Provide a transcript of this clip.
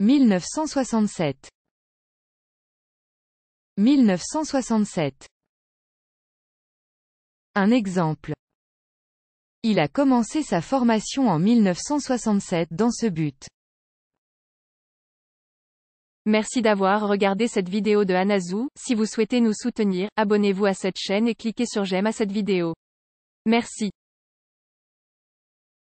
1967 1967 Un exemple Il a commencé sa formation en 1967 dans ce but. Merci d'avoir regardé cette vidéo de Anazou, si vous souhaitez nous soutenir, abonnez-vous à cette chaîne et cliquez sur j'aime à cette vidéo. Merci.